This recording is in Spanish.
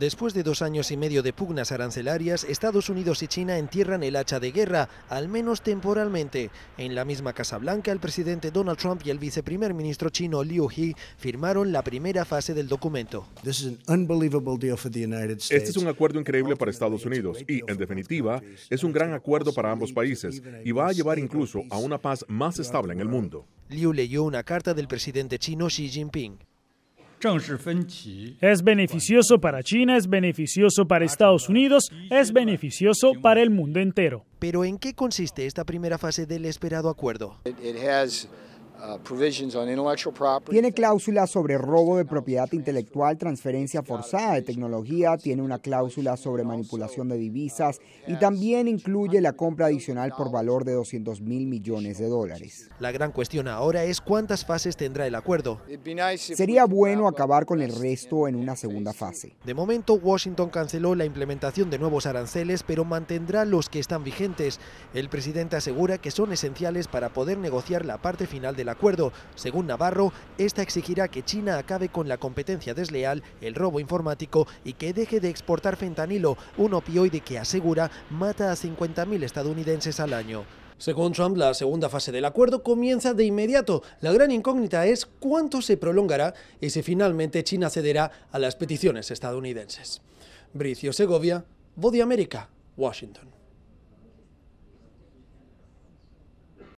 Después de dos años y medio de pugnas arancelarias, Estados Unidos y China entierran el hacha de guerra, al menos temporalmente. En la misma Casa Blanca, el presidente Donald Trump y el viceprimer ministro chino Liu He firmaron la primera fase del documento. Este es un acuerdo increíble para Estados Unidos y, en definitiva, es un gran acuerdo para ambos países y va a llevar incluso a una paz más estable en el mundo. Liu leyó una carta del presidente chino Xi Jinping. Es beneficioso para China, es beneficioso para Estados Unidos, es beneficioso para el mundo entero. Pero ¿en qué consiste esta primera fase del esperado acuerdo? Uh, tiene cláusulas sobre robo de propiedad intelectual, transferencia forzada de tecnología, tiene una cláusula sobre manipulación de divisas y también incluye la compra adicional por valor de 200 mil millones de dólares. La gran cuestión ahora es cuántas fases tendrá el acuerdo. Sería bueno acabar con el resto en una segunda fase. De momento, Washington canceló la implementación de nuevos aranceles, pero mantendrá los que están vigentes. El presidente asegura que son esenciales para poder negociar la parte final de acuerdo. Según Navarro, esta exigirá que China acabe con la competencia desleal, el robo informático y que deje de exportar fentanilo, un opioide que asegura mata a 50.000 estadounidenses al año. Según Trump, la segunda fase del acuerdo comienza de inmediato. La gran incógnita es cuánto se prolongará y si finalmente China cederá a las peticiones estadounidenses. Bricio Segovia, Body America, Washington.